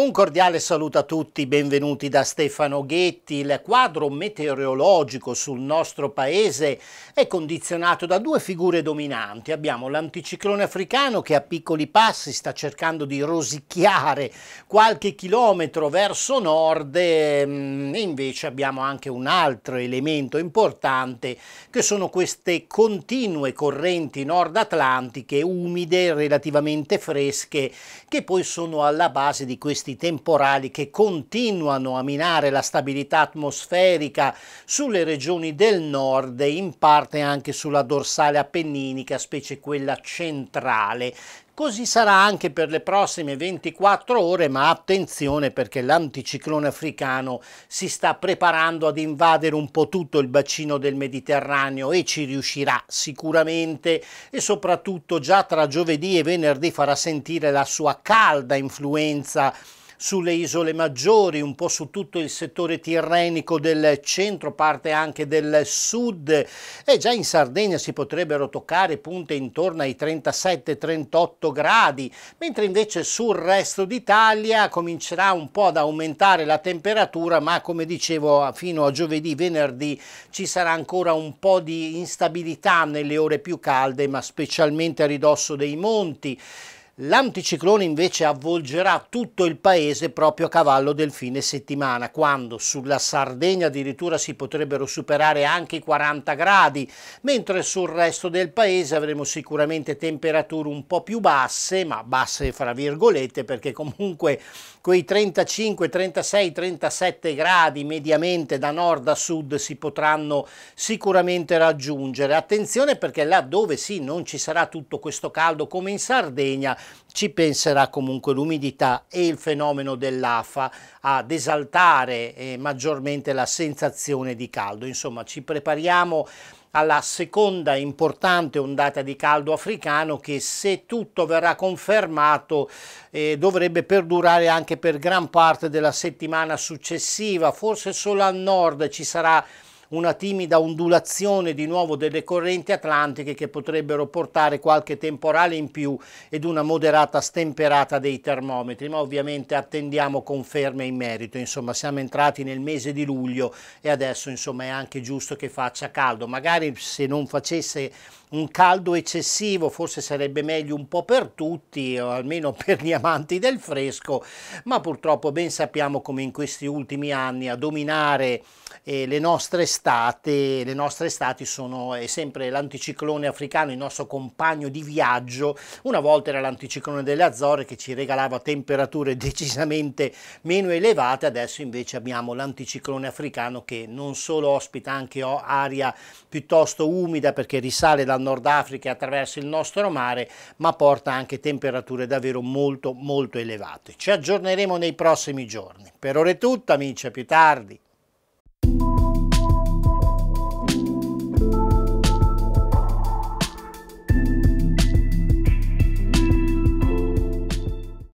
Un cordiale saluto a tutti, benvenuti da Stefano Ghetti. Il quadro meteorologico sul nostro paese è condizionato da due figure dominanti. Abbiamo l'anticiclone africano che a piccoli passi sta cercando di rosicchiare qualche chilometro verso nord ehm, e invece abbiamo anche un altro elemento importante che sono queste continue correnti nord atlantiche umide relativamente fresche che poi sono alla base di questi impatti temporali che continuano a minare la stabilità atmosferica sulle regioni del nord e in parte anche sulla dorsale appenninica, specie quella centrale. Così sarà anche per le prossime 24 ore, ma attenzione perché l'anticiclone africano si sta preparando ad invadere un po' tutto il bacino del Mediterraneo e ci riuscirà sicuramente e soprattutto già tra giovedì e venerdì farà sentire la sua calda influenza sulle isole maggiori, un po' su tutto il settore tirrenico del centro, parte anche del sud e già in Sardegna si potrebbero toccare punte intorno ai 37-38 gradi, mentre invece sul resto d'Italia comincerà un po' ad aumentare la temperatura, ma come dicevo fino a giovedì, venerdì ci sarà ancora un po' di instabilità nelle ore più calde, ma specialmente a ridosso dei monti. L'anticiclone invece avvolgerà tutto il paese proprio a cavallo del fine settimana, quando sulla Sardegna addirittura si potrebbero superare anche i 40 gradi, mentre sul resto del paese avremo sicuramente temperature un po' più basse, ma basse fra virgolette perché comunque quei 35, 36, 37 gradi mediamente da nord a sud si potranno sicuramente raggiungere. Attenzione perché là dove sì non ci sarà tutto questo caldo come in Sardegna, ci penserà comunque l'umidità e il fenomeno dell'afa ad esaltare eh, maggiormente la sensazione di caldo. Insomma, ci prepariamo alla seconda importante ondata di caldo africano che se tutto verrà confermato eh, dovrebbe perdurare anche per gran parte della settimana successiva, forse solo al nord ci sarà una timida ondulazione di nuovo delle correnti atlantiche che potrebbero portare qualche temporale in più ed una moderata stemperata dei termometri, ma ovviamente attendiamo conferme in merito, insomma siamo entrati nel mese di luglio e adesso insomma è anche giusto che faccia caldo, magari se non facesse un caldo eccessivo forse sarebbe meglio un po' per tutti o almeno per gli amanti del fresco ma purtroppo ben sappiamo come in questi ultimi anni a dominare e le nostre estati, le nostre estati sono sempre l'anticiclone africano, il nostro compagno di viaggio. Una volta era l'anticiclone delle Azzorre che ci regalava temperature decisamente meno elevate, adesso invece abbiamo l'anticiclone africano che non solo ospita anche aria piuttosto umida perché risale dal Nord Africa e attraverso il nostro mare, ma porta anche temperature davvero molto molto elevate. Ci aggiorneremo nei prossimi giorni. Per ora è tutto, amici, a più tardi.